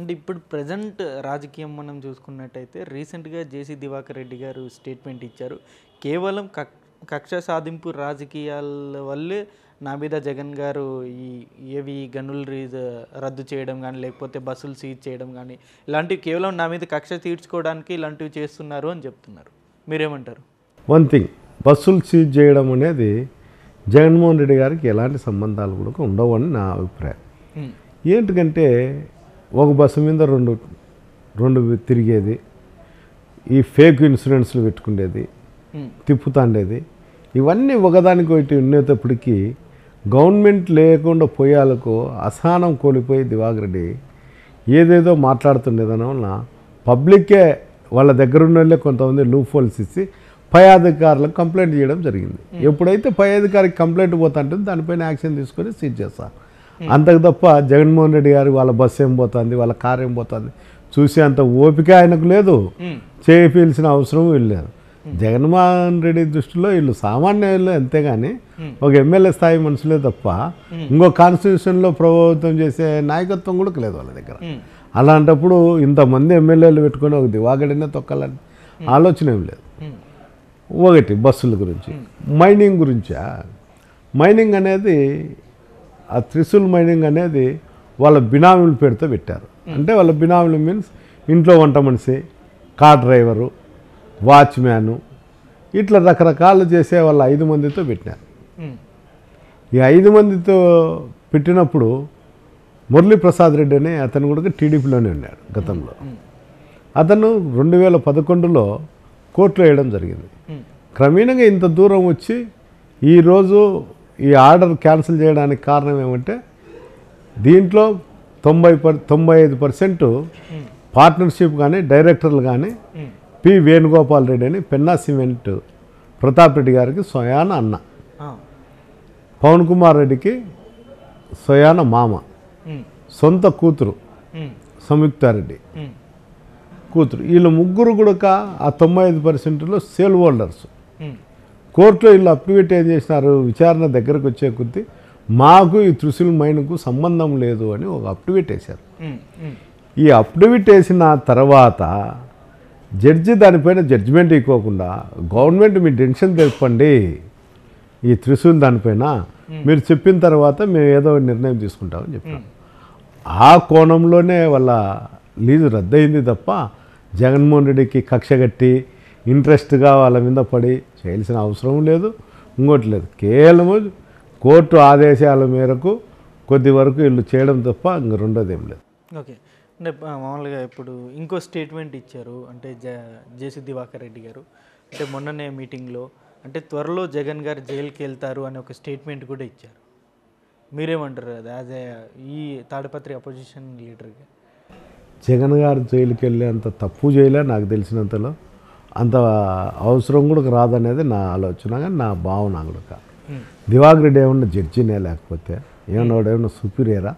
And ఇప్పుడు present రాజకీయం మనం చూసుకున్నట్టయితే రీసెంట్గా జేసీ దివాకర్ రెడ్డి గారు స్టేట్మెంట్ ఇచ్చారు కేవలం కక్ష సాధింపు రాజకీయాల వల్లే నా మీద జగన్ గారు ఈ ఏవి గనుల రీజ్ రద్దు చేయడం కానీ లేకపోతే బస్సులు సీజ్ చేయడం కానీ ఇలాంటివి కేవలం నా మీద కక్ష తీర్చుకోవడానికి ఇలాంటివి చేస్తున్నారు అని చెప్తున్నారు మీరేమంటారు వన్ థింగ్ బస్సులు సీజ్ చేయడం అనేది జగన్మోహన్ రెడ్డి గారికి ఎలాంటి సంబంధాలు కూడా ఉండవని నా అభిప్రాయం ఏంటంటే ఒక బస్సు మీద రెండు రెండు తిరిగేది ఈ ఫేక్ ఇన్సూరెన్స్లు పెట్టుకునేది తిప్పుతాండేది ఇవన్నీ ఒకదానికి ఒకటి ఉండేటప్పటికీ గవర్నమెంట్ లేకుండా పోయాలకు అసహనం కోల్పోయి దివాగరెడ్డి ఏదేదో మాట్లాడుతుండేదని వల్ల పబ్లిక్కే వాళ్ళ దగ్గర ఉన్న వాళ్ళే కొంతమంది లూఫోల్స్ ఇచ్చి పై అధికారులకు కంప్లైంట్ చేయడం జరిగింది ఎప్పుడైతే పై అధికారికి కంప్లైంట్ పోతా పోతుంటే దానిపైన యాక్షన్ తీసుకొని సీజ్ చేస్తాను అంతకు తప్ప జగన్మోహన్ రెడ్డి గారు వాళ్ళ బస్సు ఏం పోతుంది వాళ్ళ కారు ఏం పోతుంది అంత ఓపిక ఆయనకు లేదు చేయపీల్సిన అవసరం వీళ్ళు లేదు జగన్మోహన్ రెడ్డి దృష్టిలో వీళ్ళు సామాన్యులు అంతేగాని ఒక ఎమ్మెల్యే స్థాయి మనుషులే తప్ప ఇంకో కాన్స్టిట్యూషన్లో ప్రభావితం చేసే నాయకత్వం కూడా లేదు వాళ్ళ దగ్గర అలాంటప్పుడు ఇంతమంది ఎమ్మెల్యేలు పెట్టుకొని ఒక దివాగడినే తొక్కాలని ఆలోచన ఏం లేదు ఒకటి బస్సుల గురించి మైనింగ్ గురించా మైనింగ్ అనేది ఆ త్రిశూల్ మైనింగ్ అనేది వాళ్ళ బినామీల పేరుతో పెట్టారు అంటే వాళ్ళ బినామీలు మీన్స్ ఇంట్లో వంట మనిషి కార్ డ్రైవరు వాచ్మ్యాను ఇట్లా రకరకాలు చేసే వాళ్ళ ఐదు మందితో పెట్టినారు ఈ ఐదు మందితో పెట్టినప్పుడు మురళీప్రసాద్ రెడ్డి అని అతను కూడా టీడీపీలోనే ఉన్నాడు గతంలో అతను రెండు వేల పదకొండులో కోర్టులో వేయడం జరిగింది క్రమేణంగా ఇంత దూరం వచ్చి ఈరోజు ఈ ఆర్డర్ క్యాన్సిల్ చేయడానికి కారణం ఏమంటే దీంట్లో తొంభై పర్ తొంభై ఐదు పర్సెంట్ hmm. పార్ట్నర్షిప్ కానీ డైరెక్టర్లు కానీ hmm. పి వేణుగోపాల్ రెడ్డి అని పెన్నా సిమెంట్ ప్రతాప్ రెడ్డి గారికి స్వయాన అన్న పవన్ కుమార్ రెడ్డికి స్వయాన మామ hmm. సొంత కూతురు సంయుక్తారెడ్డి కూతురు వీళ్ళు ముగ్గురు కూడా ఆ తొంభై ఐదు పర్సెంట్లో సేల్ హోల్డర్స్ కోర్టులో వీళ్ళు అప్రివేట్ ఏం చేసినారు విచారణ దగ్గరకు వచ్చే కొద్దీ మాకు ఈ త్రిశూల్ మైన్కు సంబంధం లేదు అని ఒక అప్టివేట్ వేశారు ఈ అప్టివేట్ వేసిన తర్వాత జడ్జి దానిపైన జడ్జిమెంట్ ఇవ్వకుండా గవర్నమెంట్ మీ టెన్షన్ తెలుపండి ఈ త్రిశూల్ దానిపైన మీరు చెప్పిన తర్వాత మేము ఏదో నిర్ణయం తీసుకుంటామని చెప్పాం ఆ కోణంలోనే వాళ్ళ లీజు రద్దయింది తప్ప జగన్మోహన్ రెడ్డికి కక్ష కట్టి ఇంట్రెస్ట్గా వాళ్ళ మీద పడి చేయాల్సిన అవసరం లేదు ఇంకోటి లేదు కేవలము కోర్టు ఆదేశాల మేరకు కొద్ది వరకు వీళ్ళు చేయడం తప్ప ఇంక రెండోది ఏం లేదు ఓకే అంటే మామూలుగా ఇప్పుడు ఇంకో స్టేట్మెంట్ ఇచ్చారు అంటే జ జేసి దివాకర్ రెడ్డి గారు అంటే మొన్ననే మీటింగ్లో అంటే త్వరలో జగన్ గారు జైలుకి వెళ్తారు అనే ఒక స్టేట్మెంట్ కూడా ఇచ్చారు మీరేమంటారు అది యాజ్ ఏ ఈ తాడపత్రి అపోజిషన్ లీడర్గా జగన్ గారు జైలుకి వెళ్ళేంత తప్పు చేయలే నాకు తెలిసినంతలో అంత అవసరం కూడా రాదనేది నా ఆలోచన కానీ నా భావన అంగుడక దివాగ్రెడ్డి ఏమన్నా జడ్జినే లేకపోతే ఏమన్నా వాడు ఏమన్నా సుపీరియరా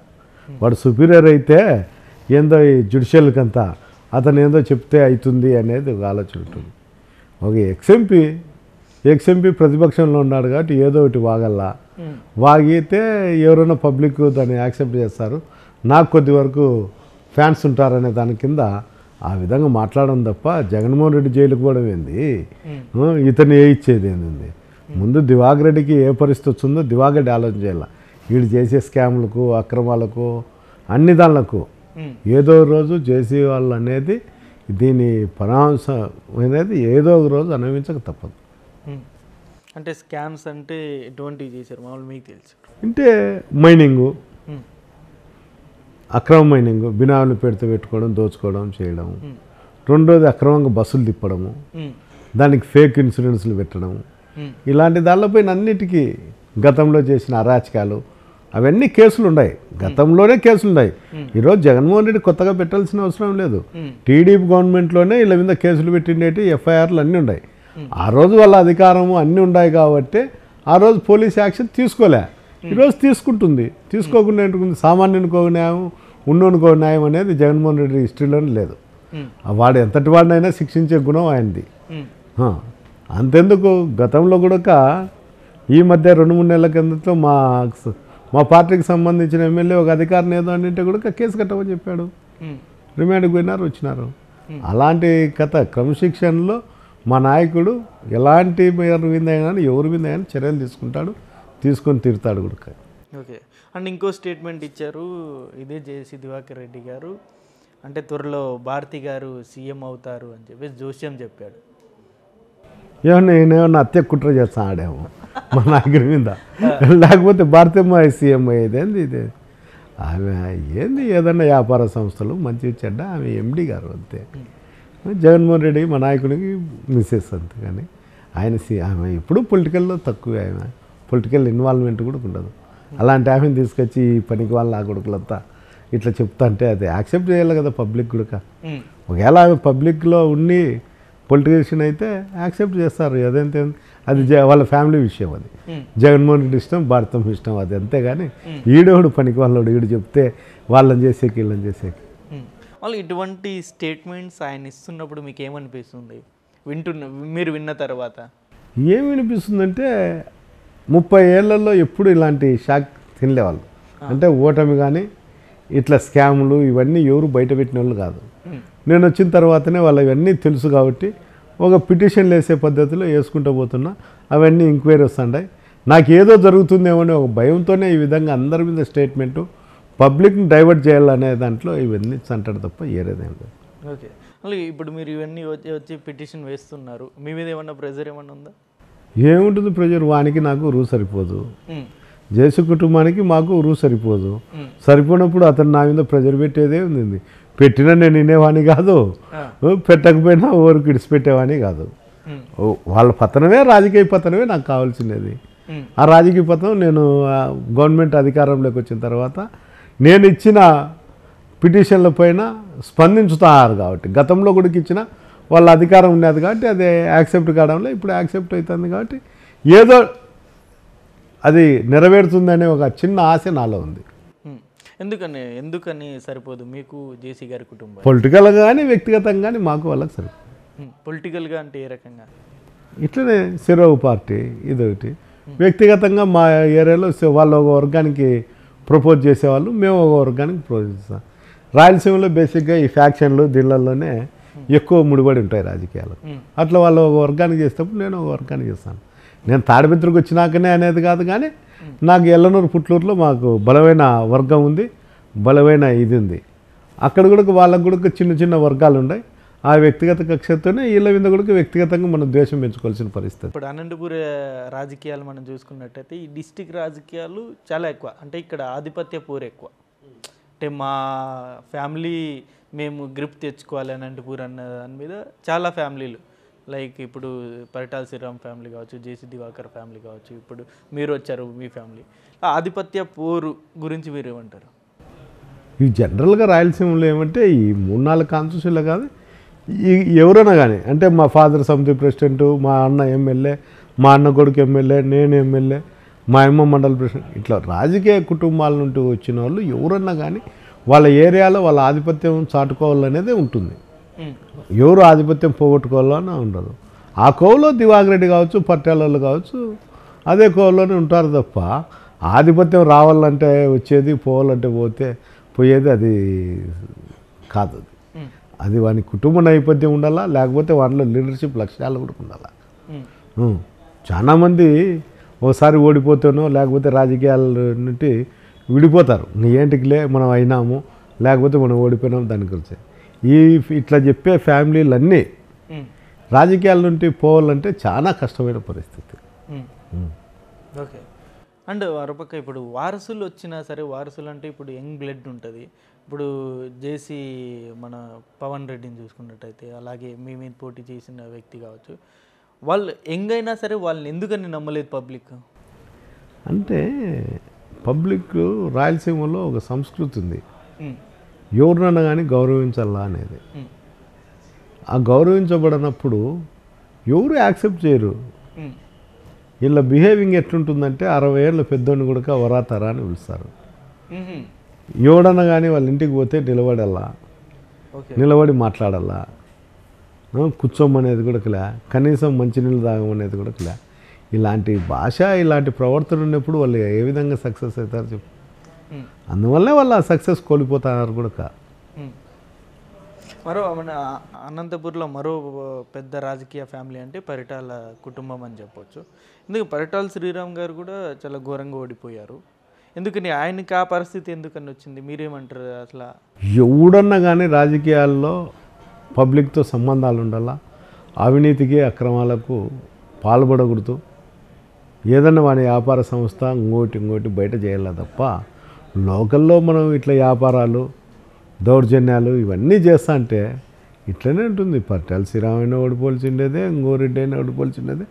వాడు సుపీరియర్ అయితే ఏందో ఈ అంతా అతను ఏందో చెప్తే అవుతుంది అనేది ఒక ఆలోచన ఉంటుంది ఒక ఎక్స్ఎంపీ ఎక్స్ఎంపీ ప్రతిపక్షంలో ఉన్నాడు కాబట్టి ఏదో ఒకటి వాగల్లా వాగితే ఎవరైనా పబ్లిక్ దాన్ని యాక్సెప్ట్ చేస్తారు నాకు కొద్ది వరకు ఫ్యాన్స్ ఉంటారనే దాని కింద ఆ విధంగా మాట్లాడడం తప్ప జగన్మోహన్ రెడ్డి జైలుకు పోవడం ఏంది ఇతను ఏ ఇచ్చేది ఏంది ముందు దివాగ్ రెడ్డికి ఏ పరిస్థితి వచ్చిందో దివాగ్ రెడ్డి ఆలోచన చేయాలి వీడు చేసే స్కామ్లకు అక్రమాలకు అన్ని దానిలకు ఏదో రోజు జేసీ వాళ్ళు అనేది దీని పరాంశ అనేది ఏదో ఒక రోజు అనుభవించక తప్పదు అంటే స్కామ్స్ అంటే ఎటువంటివి చేశారు మామూలు మీకు తెలుసు అంటే మైనింగు అక్రమమైన మైనింగ్ పెడితే పెట్టుకోవడం దోచుకోవడం చేయడం రెండోది అక్రమంగా బస్సులు తిప్పడము దానికి ఫేక్ ఇన్సూరెన్స్లు పెట్టడం ఇలాంటి దానిపైన అన్నిటికీ గతంలో చేసిన అరాచకాలు అవన్నీ కేసులు ఉన్నాయి గతంలోనే కేసులు ఉన్నాయి ఈరోజు జగన్మోహన్ రెడ్డి కొత్తగా పెట్టాల్సిన అవసరం లేదు టీడీపీ గవర్నమెంట్లోనే వీళ్ళ మీద కేసులు పెట్టిండేటి ఎఫ్ఐఆర్లు అన్నీ ఉన్నాయి ఆ రోజు వాళ్ళ అధికారము అన్నీ ఉన్నాయి కాబట్టి ఆ రోజు పోలీస్ యాక్షన్ తీసుకోలే ఈరోజు తీసుకుంటుంది తీసుకోకుండా సామాన్యుని న్యాయం ఉన్నోనుకో న్యాయం అనేది జగన్మోహన్ రెడ్డి హిస్టరీలో లేదు వాడు ఎంతటి వాడినైనా శిక్షించే గుణం ఆయనది అంతెందుకు గతంలో కూడా ఈ మధ్య రెండు మూడు నెలల కిందతో మా మా పార్టీకి సంబంధించిన ఎమ్మెల్యే ఒక అధికారిని ఏదో అంటే కూడా కేసు కట్టమని చెప్పాడు రిమాండ్కి పోయినారు వచ్చినారు అలాంటి కథ క్రమశిక్షణలో మా నాయకుడు ఎలాంటి మీద అయినా ఎవరి మీద అయినా చర్యలు తీసుకుంటాడు తీసుకొని తిరుతాడు కూడా ఓకే అండ్ ఇంకో స్టేట్మెంట్ ఇచ్చారు ఇదే జేసీ దివాకర్ రెడ్డి గారు అంటే త్వరలో భారతి గారు సీఎం అవుతారు అని చెప్పేసి జోస్యం చెప్పాడు ఏమన్నా నేనేమన్నా హత్య కుట్ర చేస్తాను ఆడేమో మా నాగరి మీద లేకపోతే భారతమ్మ సీఎం అయ్యేదేంది ఇదే ఆమె ఏంది ఏదన్నా వ్యాపార సంస్థలు మంచి చెడ్డ ఆమె ఎండి గారు అంతే జగన్మోహన్ రెడ్డి మా నాయకుడికి మిస్సెస్ అంతే కానీ ఆయన సి ఆమె ఎప్పుడూ పొలిటికల్లో తక్కువ ఆమె పొలిటికల్ ఇన్వాల్వ్మెంట్ కూడా ఉండదు అలాంటి ఆమెను తీసుకొచ్చి పనికి వాళ్ళ ఆ కొడుకులంతా ఇట్లా చెప్తా అంటే అది యాక్సెప్ట్ చేయాలి కదా పబ్లిక్ కూడా ఒకవేళ ఆమె పబ్లిక్లో ఉండి పొలిటికేషన్ అయితే యాక్సెప్ట్ చేస్తారు అదేంతే అది వాళ్ళ ఫ్యామిలీ విషయం అది జగన్మోహన్ రెడ్డి ఇష్టం భారతం ఇష్టం అది అంతేగాని ఈడోడు పనికి వాళ్ళోడు ఈడు చెప్తే వాళ్ళని చేసేకి వీళ్ళని చేసేకి వాళ్ళు ఇటువంటి స్టేట్మెంట్స్ ఆయన ఇస్తున్నప్పుడు మీకు ఏమనిపిస్తుంది వింటున్న మీరు విన్న తర్వాత ఏమనిపిస్తుందంటే ముప్పై ఏళ్లలో ఎప్పుడు ఇలాంటి షాక్ తినలేవాళ్ళు అంటే ఓటమి కానీ ఇట్లా స్కాములు ఇవన్నీ ఎవరు పెట్టిన వాళ్ళు కాదు నేను వచ్చిన తర్వాతనే వాళ్ళు ఇవన్నీ తెలుసు కాబట్టి ఒక పిటిషన్లు వేసే పద్ధతిలో వేసుకుంటూ పోతున్నా అవన్నీ ఎంక్వైరీ నాకు ఏదో జరుగుతుందేమో ఒక భయంతోనే ఈ విధంగా అందరి మీద స్టేట్మెంటు పబ్లిక్ని డైవర్ట్ చేయాలనే దాంట్లో ఇవన్నీ సంటాడు తప్ప ఏరేదేం లేదు ఓకే ఇప్పుడు మీరు ఇవన్నీ వచ్చి పిటిషన్ వేస్తున్నారు మీ మీద ఏమన్నా ప్రెజర్ ఏమన్నా ఉందా ఏముంటుంది ప్రెజర్ వానికి నాకు రూ సరిపోదు జేసు కుటుంబానికి మాకు రూ సరిపోదు సరిపోయినప్పుడు అతను నా మీద ప్రెజర్ పెట్టేదే ఉంది పెట్టినా నేను వినేవాణి కాదు పెట్టకపోయినా ఓరికి పెట్టేవాణి కాదు వాళ్ళ పతనమే రాజకీయ పతనమే నాకు కావాల్సినది ఆ రాజకీయ పతనం నేను గవర్నమెంట్ అధికారంలోకి వచ్చిన తర్వాత నేను ఇచ్చిన పిటిషన్ల పైన స్పందించుతారు కాబట్టి గతంలో కూడా ఇచ్చిన వాళ్ళ అధికారం ఉన్నది కాబట్టి అది యాక్సెప్ట్ కావడంలో ఇప్పుడు యాక్సెప్ట్ అవుతుంది కాబట్టి ఏదో అది నెరవేరుతుందనే ఒక చిన్న ఆశ నాలో ఉంది ఎందుకని ఎందుకని సరిపోదు మీకు జేసీ గారి కుటుంబం పొలిటికల్ కానీ వ్యక్తిగతంగా కానీ మాకు వాళ్ళకి సరిపోదు పొలిటికల్గా అంటే ఏ రకంగా ఇట్లనే సిరవు పార్టీ ఇదొకటి వ్యక్తిగతంగా మా ఏరియాలో వాళ్ళు ఒక వర్గానికి ప్రపోజ్ చేసేవాళ్ళు మేము ఒక వర్గానికి ప్రపోజ్ చేస్తాం రాయలసీమలో బేసిక్గా ఈ ఫ్యాక్షన్లు దీళ్ళల్లోనే ఎక్కువ ముడిపడి ఉంటాయి రాజకీయాలు అట్లా వాళ్ళు ఒక వర్గానికి చేసేటప్పుడు నేను ఒక వర్గానికి చేస్తాను నేను తాడిపిత్రకు వచ్చినాకనే అనేది కాదు కానీ నాకు ఎల్లనూరు పుట్లూరులో మాకు బలమైన వర్గం ఉంది బలమైన ఇది ఉంది అక్కడ కూడా వాళ్ళకు కూడా చిన్న చిన్న వర్గాలు ఉన్నాయి ఆ వ్యక్తిగత కక్షతోనే వీళ్ళ మీద కూడా వ్యక్తిగతంగా మనం ద్వేషం పెంచుకోవాల్సిన పరిస్థితి ఇప్పుడు అనంతపూర్ రాజకీయాలు మనం చూసుకున్నట్టయితే ఈ డిస్టిక్ రాజకీయాలు చాలా ఎక్కువ అంటే ఇక్కడ ఆధిపత్య పూర్ ఎక్కువ అంటే మా ఫ్యామిలీ మేము గ్రిప్ తెచ్చుకోవాలి అనంతపూర్ అన్న దాని మీద చాలా ఫ్యామిలీలు లైక్ ఇప్పుడు పరిటాల శ్రీరామ్ ఫ్యామిలీ కావచ్చు జేసీ దివాకర్ ఫ్యామిలీ కావచ్చు ఇప్పుడు మీరు వచ్చారు మీ ఫ్యామిలీ ఆధిపత్య పోరు గురించి మీరు ఏమంటారు ఇవి జనరల్గా రాయలసీమలో ఏమంటే ఈ మూడు నాలుగు కాన్స్టిట్యూషన్లో కాదు ఎవరైనా కానీ అంటే మా ఫాదర్ సమితి ప్రెసిడెంట్ మా అన్న ఎమ్మెల్యే మా అన్న కొడుకు ఎమ్మెల్యే నేను ఎమ్మెల్యే మా అమ్మ మండల ప్రెసిడెంట్ ఇట్లా రాజకీయ కుటుంబాల నుండి వచ్చిన వాళ్ళు ఎవరన్నా కానీ వాళ్ళ ఏరియాలో వాళ్ళ ఆధిపత్యం చాటుకోవాలనేదే ఉంటుంది ఎవరు ఆధిపత్యం పోగొట్టుకోవాలని ఉండదు ఆ కోవలో దివాగరెడ్డి కావచ్చు పట్టాలోళ్ళు కావచ్చు అదే కోవలోనే ఉంటారు తప్ప ఆధిపత్యం రావాలంటే వచ్చేది పోవాలంటే పోతే పోయేది అది కాదు అది వాని కుటుంబ నైపథ్యం ఉండాలా లేకపోతే వానిలో లీడర్షిప్ లక్ష్యాలు కూడా ఉండాలా చాలామంది ఒకసారి ఓడిపోతానో లేకపోతే రాజకీయాల నుండి విడిపోతారు ఏంటికిలే మనం అయినాము లేకపోతే మనం ఓడిపోయినాం దాని గురించి ఈ ఇట్లా చెప్పే ఫ్యామిలీలు అన్నీ రాజకీయాల నుండి పోవాలంటే చాలా కష్టమైన పరిస్థితి ఓకే అండ్ మరోపక్క ఇప్పుడు వారసులు వచ్చినా సరే వారసులు అంటే ఇప్పుడు యంగ్ బ్లడ్ ఉంటుంది ఇప్పుడు జేసీ మన పవన్ రెడ్డిని చూసుకున్నట్టయితే అలాగే మీ మీద పోటీ చేసిన వ్యక్తి కావచ్చు వాళ్ళు యంగ్ అయినా సరే వాళ్ళని ఎందుకని నమ్మలేదు పబ్లిక్ అంటే పబ్లిక్ రాయలసీమలో ఒక సంస్కృతి ఉంది ఎవరినన్నా కానీ గౌరవించాలా అనేది ఆ గౌరవించబడినప్పుడు ఎవరు యాక్సెప్ట్ చేయరు వీళ్ళ బిహేవింగ్ ఎట్లుంటుందంటే అరవై ఏళ్ళ పెద్దోడిని కూడా వరాతరా అని పిలుస్తారు ఎవడన్నా కానీ వాళ్ళ ఇంటికి పోతే నిలబడాలా నిలబడి మాట్లాడాలా కూర్చోమనేది కూడా లే కనీసం మంచినీళ్ళు తాగమనేది కూడా లే ఇలాంటి భాష ఇలాంటి ప్రవర్తన ఉన్నప్పుడు వాళ్ళు ఏ విధంగా సక్సెస్ అవుతారు చెప్పు అందువల్లే వాళ్ళు ఆ సక్సెస్ కోల్పోతున్నారు కూడా కా మరో మన అనంతపూర్లో మరో పెద్ద రాజకీయ ఫ్యామిలీ అంటే పరిటాల కుటుంబం అని చెప్పొచ్చు ఎందుకు పరిటాల శ్రీరామ్ గారు కూడా చాలా ఘోరంగా ఓడిపోయారు ఎందుకని ఆయనకి ఆ పరిస్థితి ఎందుకని వచ్చింది మీరేమంటారు అసలు ఎవడన్నా కానీ రాజకీయాల్లో పబ్లిక్తో సంబంధాలు ఉండాలా అవినీతికి అక్రమాలకు పాల్పడకూడదు ఏదన్నా వాడి వ్యాపార సంస్థ ఇంకోటి ఇంకోటి బయట చేయాలి తప్ప లోకల్లో మనం ఇట్లా వ్యాపారాలు దౌర్జన్యాలు ఇవన్నీ చేస్తా అంటే ఇట్లనే ఉంటుంది పట్టాలు శ్రీరామైనా ఓడిపోల్చిండేదే ఇంకో రెడ్డి అయినా ఓడిపోల్చిండేదే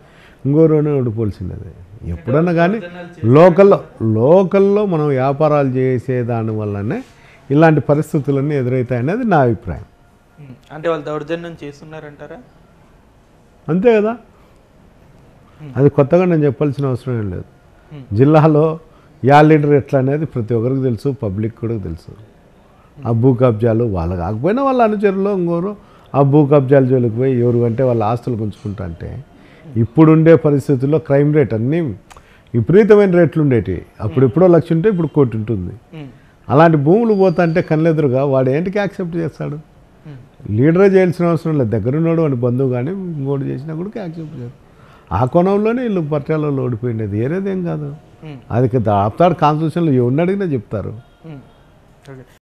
ఇంకో రోనే ఓడిపోల్చిండేదే ఎప్పుడన్నా కానీ లోకల్లో లోకల్లో మనం వ్యాపారాలు చేసే వల్లనే ఇలాంటి పరిస్థితులన్నీ ఎదురవుతాయనేది నా అభిప్రాయం అంటే వాళ్ళు దౌర్జన్యం చేస్తున్నారంటారా అంతే కదా Hmm. అది కొత్తగా నేను చెప్పాల్సిన అవసరం ఏం లేదు hmm. జిల్లాలో యా లీడర్ ఎట్లా అనేది ప్రతి ఒక్కరికి తెలుసు పబ్లిక్ కూడా తెలుసు hmm. ఆ భూ కబ్జాలు వాళ్ళ కాకపోయినా వాళ్ళ అనుచరులు ఇంకోరు ఆ భూ కబ్జాలు జోలికి పోయి ఎవరు అంటే వాళ్ళ ఆస్తులు పంచుకుంటా అంటే ఇప్పుడుండే పరిస్థితుల్లో క్రైమ్ రేట్ అన్నీ విపరీతమైన రేట్లు ఉండేవి అప్పుడు ఎప్పుడో లక్ష్యం ఉంటే ఇప్పుడు కోటి ఉంటుంది అలాంటి భూములు పోతా అంటే కనులెదురుగా వాడు ఏంటికి యాక్సెప్ట్ చేస్తాడు లీడరే చేయాల్సిన అవసరం లేదు దగ్గరున్నాడు వాడి బంధువు కానీ ఇంకోటి చేసినా కూడా యాక్సెప్ట్ చేస్తాడు ఆ కోణంలోనే వీళ్ళు పట్టాలలో ఓడిపోయినది వేరేదేం కాదు అది ఆఫ్టర్ కాన్స్టిట్యూషన్లో ఎవరిని అడిగినా చెప్తారు